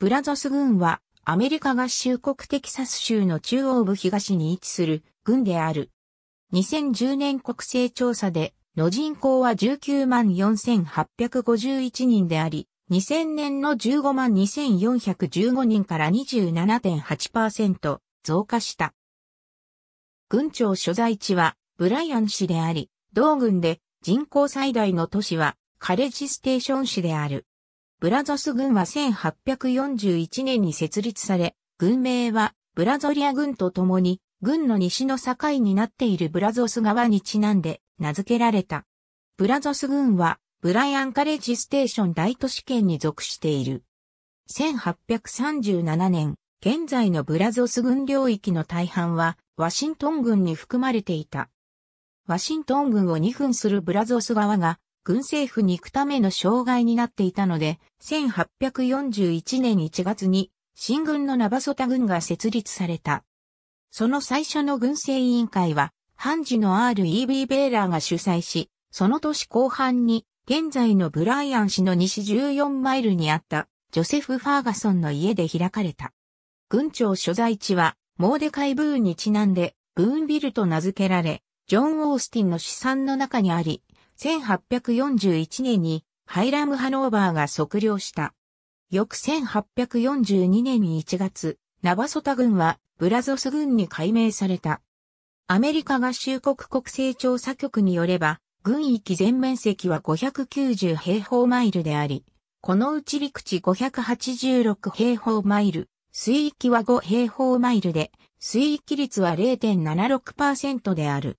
ブラゾス軍はアメリカ合衆国テキサス州の中央部東に位置する軍である。2010年国勢調査での人口は19万4851人であり、2000年の15万2415人から27.8%増加した。軍庁所在地はブライアン市であり、同軍で人口最大の都市はカレッジステーション市である。ブラゾス軍は1841年に設立され、軍名はブラゾリア軍と共に、軍の西の境になっているブラゾス川にちなんで名付けられた。ブラゾス軍は、ブライアンカレッジステーション大都市圏に属している。1837年、現在のブラゾス軍領域の大半は、ワシントン軍に含まれていた。ワシントン軍を2分するブラゾス川が、軍政府に行くための障害になっていたので、1841年1月に新軍のナバソタ軍が設立された。その最初の軍政委員会は、ハンジの R.E.B. ベーラーが主催し、その年後半に、現在のブライアン氏の西14マイルにあった、ジョセフ・ファーガソンの家で開かれた。軍庁所在地は、モーデカイ・ブーンにちなんで、ブーンビルと名付けられ、ジョン・オースティンの資産の中にあり、1841年にハイラム・ハノーバーが測量した。翌1842年1月、ナバソタ軍はブラゾス軍に改名された。アメリカ合衆国国勢調査局によれば、軍域全面積は590平方マイルであり、このうち陸地586平方マイル、水域は5平方マイルで、水域率は0.76%である。